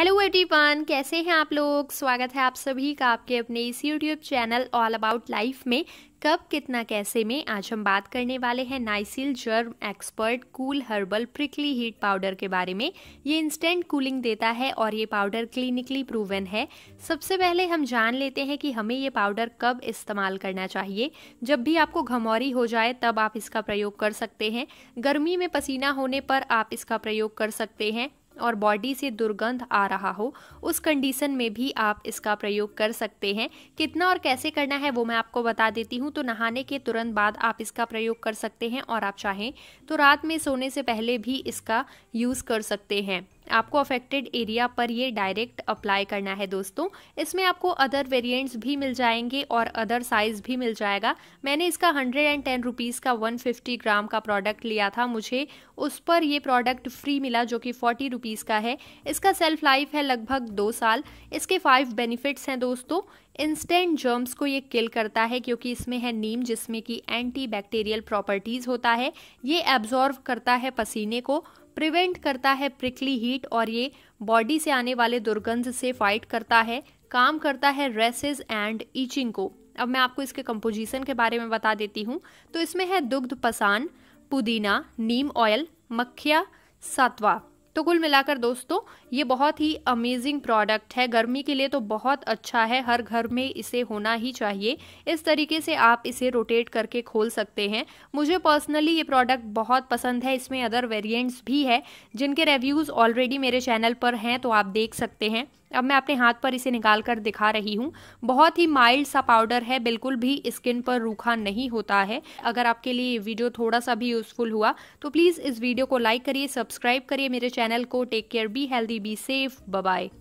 hello everyone कैसे हैं आप लोग स्वागत है आप सभी का आपके अपने इस YouTube channel all about life में कब कितना कैसे में आज हम बात करने वाले हैं Nycil germ expert cool herbal prickly heat powder के बारे में ये इंस्टेंट कूलिंग देता है और ये पाउडर क्लिनिकली प्रूवन है सबसे पहले हम जान लेते हैं कि हमें ये पाउडर कब इस्तेमाल करना चाहिए जब भी आपको घमौरी हो जाए तब आप इसका प्रयोग कर सकते हैं गर्मी में पसीना होने पर आप इसका प्रयोग कर सकते हैं और बॉडी से दुर्गंध आ रहा हो उस कंडीशन में भी आप इसका प्रयोग कर सकते हैं कितना और कैसे करना है वो मैं आपको बता देती हूँ तो नहाने के तुरंत बाद आप इसका प्रयोग कर सकते हैं और आप चाहें तो रात में सोने से पहले भी इसका यूज़ कर सकते हैं आपको अफेक्टेड एरिया पर ये डायरेक्ट अप्लाई करना है दोस्तों इसमें आपको अदर वेरिएंट्स भी मिल जाएंगे और अदर साइज़ भी मिल जाएगा मैंने इसका हंड्रेड एंड टेन रुपीज़ का वन फिफ्टी ग्राम का प्रोडक्ट लिया था मुझे उस पर ये प्रोडक्ट फ्री मिला जो कि फोर्टी रुपीज़ का है इसका सेल्फ लाइफ है लगभग दो साल इसके फाइव बेनिफिट्स हैं दोस्तों इंस्टेंट जर्म्स को ये किल करता है क्योंकि इसमें है नीम जिसमें कि एंटी बैक्टीरियल प्रॉपर्टीज़ होता है ये एब्जॉर्व करता है पसीने को प्रिवेंट करता है प्रिकली हीट और ये बॉडी से आने वाले दुर्गंध से फाइट करता है काम करता है रेसेस एंड ईचिंग को अब मैं आपको इसके कंपोजिशन के बारे में बता देती हूँ तो इसमें है दुग्ध पसान पुदीना नीम ऑयल मक्खिया सातवा तो कुल मिलाकर दोस्तों ये बहुत ही अमेजिंग प्रोडक्ट है गर्मी के लिए तो बहुत अच्छा है हर घर में इसे होना ही चाहिए इस तरीके से आप इसे रोटेट करके खोल सकते हैं मुझे पर्सनली ये प्रोडक्ट बहुत पसंद है इसमें अदर वेरिएंट्स भी है जिनके रिव्यूज़ ऑलरेडी मेरे चैनल पर हैं तो आप देख सकते हैं अब मैं अपने हाथ पर इसे निकाल कर दिखा रही हूँ बहुत ही माइल्ड सा पाउडर है बिल्कुल भी स्किन पर रूखा नहीं होता है अगर आपके लिए ये वीडियो थोड़ा सा भी यूज़फुल हुआ तो प्लीज़ इस वीडियो को लाइक करिए सब्सक्राइब करिए मेरे चैनल को take care be healthy be safe bye